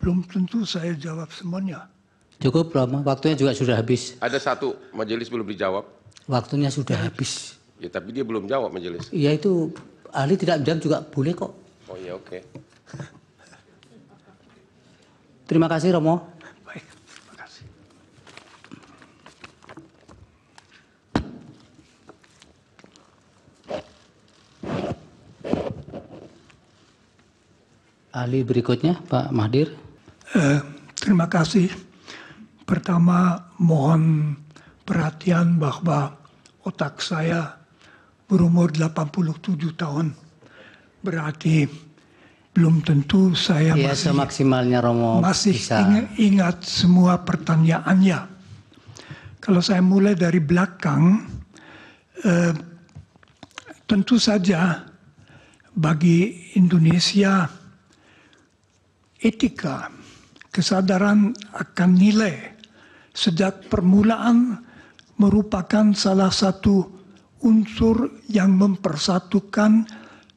belum tentu saya jawab semuanya. Cukup Romo, waktunya juga sudah habis. Ada satu majelis belum dijawab. Waktunya sudah habis. Ya tapi dia belum jawab majelis. Iya itu ahli tidak menjawab juga boleh kok. Oh iya oke. Okay. terima kasih Romo. Baik, terima kasih. Ahli berikutnya Pak Mahdir. Eh, terima kasih. Pertama, mohon perhatian bahwa otak saya berumur 87 tahun. Berarti belum tentu saya ya, masih maksimalnya Romo masih bisa. Ingat, semua pertanyaannya. Kalau saya mulai dari belakang, eh, tentu saja bagi Indonesia etika Kesadaran akan nilai sejak permulaan merupakan salah satu unsur yang mempersatukan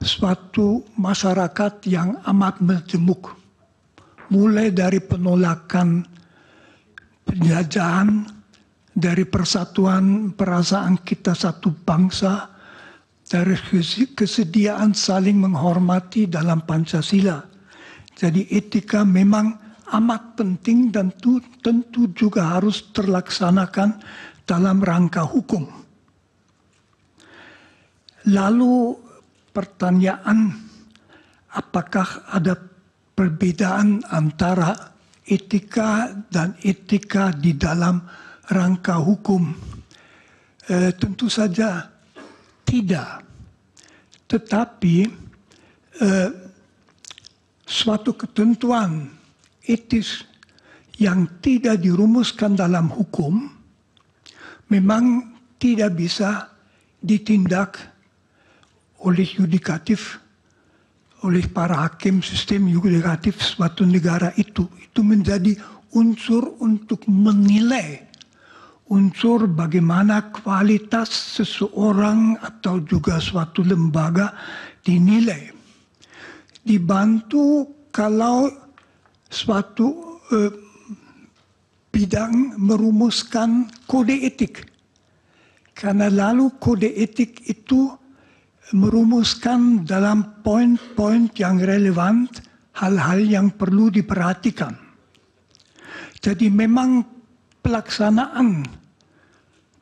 suatu masyarakat yang amat menjemuk. Mulai dari penolakan penjajahan, dari persatuan perasaan kita satu bangsa, dari kesediaan saling menghormati dalam Pancasila. Jadi etika memang amat penting dan tentu juga harus terlaksanakan dalam rangka hukum. Lalu pertanyaan apakah ada perbedaan antara etika dan etika di dalam rangka hukum? E, tentu saja tidak. Tetapi e, suatu ketentuan etis yang tidak dirumuskan dalam hukum memang tidak bisa ditindak oleh yudikatif oleh para hakim sistem yudikatif suatu negara itu itu menjadi unsur untuk menilai unsur bagaimana kualitas seseorang atau juga suatu lembaga dinilai dibantu kalau suatu eh, bidang merumuskan kode etik. Karena lalu kode etik itu merumuskan dalam poin-poin yang relevan hal-hal yang perlu diperhatikan. Jadi memang pelaksanaan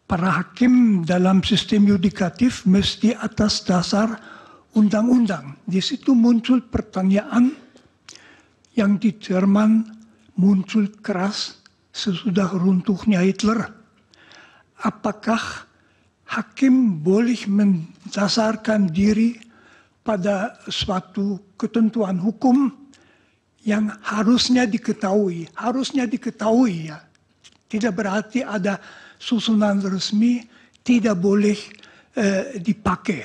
para hakim dalam sistem yudikatif mesti atas dasar undang-undang. Di situ muncul pertanyaan yang di Jerman muncul keras sesudah runtuhnya Hitler. Apakah hakim boleh mendasarkan diri pada suatu ketentuan hukum yang harusnya diketahui, harusnya diketahui ya. Tidak berarti ada susunan resmi tidak boleh eh, dipakai.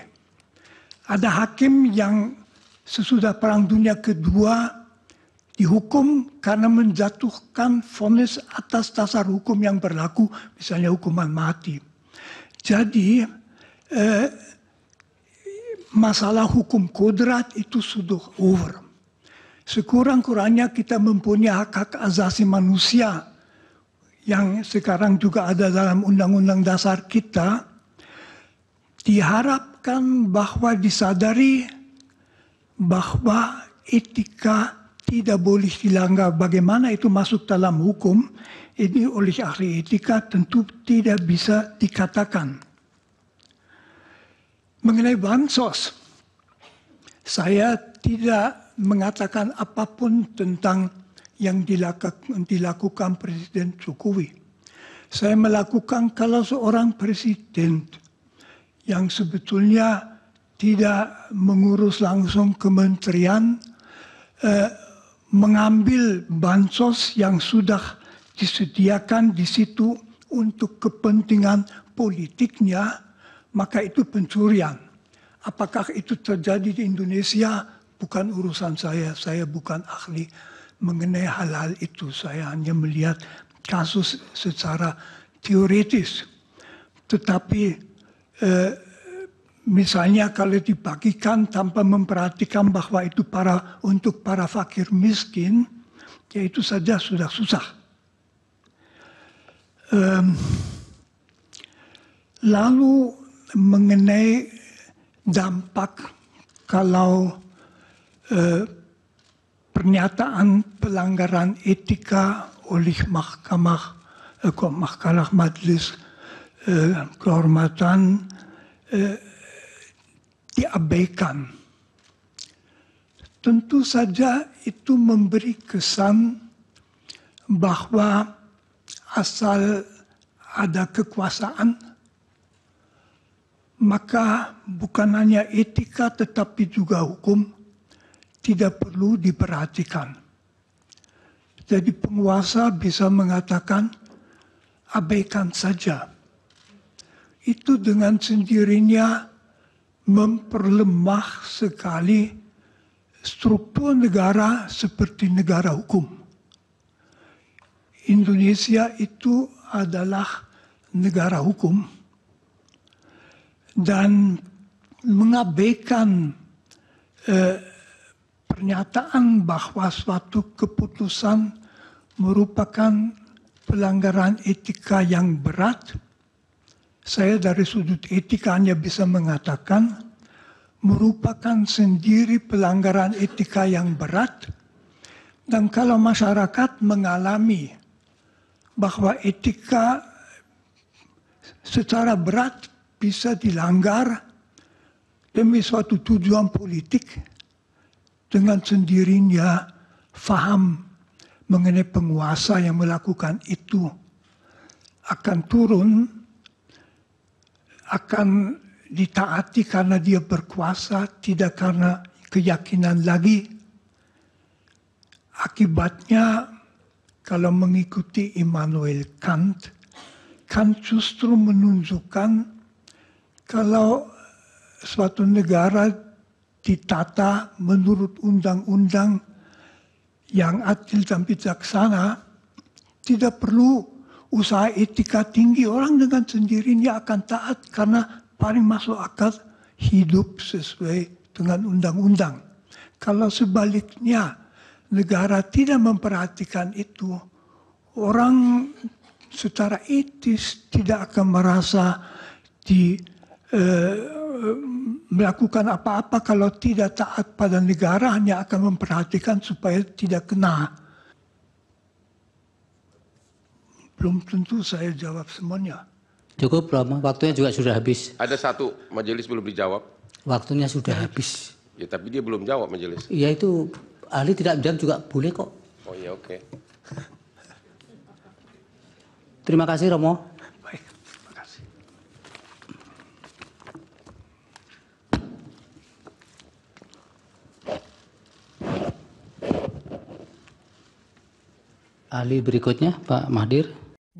Ada hakim yang sesudah Perang Dunia Kedua dihukum karena menjatuhkan vonis atas dasar hukum yang berlaku, misalnya hukuman mati. Jadi eh, masalah hukum kodrat itu sudah over. Sekurang-kurangnya kita mempunyai hak-hak asasi manusia yang sekarang juga ada dalam undang-undang dasar kita, diharapkan bahwa disadari bahwa etika tidak boleh dilanggar. Bagaimana itu masuk dalam hukum, ini oleh ahli etika tentu tidak bisa dikatakan. Mengenai bansos, saya tidak mengatakan apapun tentang yang dilakukan, Presiden Jokowi. Saya melakukan kalau seorang presiden yang sebetulnya tidak mengurus langsung kementerian, eh, mengambil bansos yang sudah disediakan di situ untuk kepentingan politiknya, maka itu pencurian. Apakah itu terjadi di Indonesia? Bukan urusan saya, saya bukan ahli mengenai hal-hal itu. Saya hanya melihat kasus secara teoritis. Tetapi eh, Misalnya kalau dibagikan tanpa memperhatikan bahwa itu para untuk para fakir miskin, ya itu saja sudah susah. Um, lalu mengenai dampak kalau uh, pernyataan pelanggaran etika oleh Mahkamah eh, Mahkamah Majelis eh, Kehormatan eh, diabaikan. Tentu saja itu memberi kesan bahwa asal ada kekuasaan, maka bukan hanya etika tetapi juga hukum tidak perlu diperhatikan. Jadi penguasa bisa mengatakan, abaikan saja. Itu dengan sendirinya memperlemah sekali struktur negara seperti negara hukum. Indonesia itu adalah negara hukum dan mengabaikan eh, pernyataan bahwa suatu keputusan merupakan pelanggaran etika yang berat saya dari sudut etika hanya bisa mengatakan merupakan sendiri pelanggaran etika yang berat dan kalau masyarakat mengalami bahwa etika secara berat bisa dilanggar demi suatu tujuan politik dengan sendirinya faham mengenai penguasa yang melakukan itu akan turun akan ditaati karena dia berkuasa, tidak karena keyakinan lagi. Akibatnya kalau mengikuti Immanuel Kant, Kant justru menunjukkan kalau suatu negara ditata menurut undang-undang yang adil dan bijaksana, tidak perlu usaha etika tinggi orang dengan sendirinya akan taat karena paling masuk akal hidup sesuai dengan undang-undang. Kalau sebaliknya negara tidak memperhatikan itu, orang secara etis tidak akan merasa di eh, melakukan apa-apa kalau tidak taat pada negara hanya akan memperhatikan supaya tidak kena belum tentu saya jawab semuanya. Cukup lama, waktunya juga sudah habis. Ada satu majelis belum dijawab. Waktunya sudah habis. Ya tapi dia belum jawab majelis. Ya itu ahli tidak jawab juga boleh kok. Oh iya oke. Okay. Terima kasih Romo. Baik, terima kasih. Ahli berikutnya Pak Mahdir.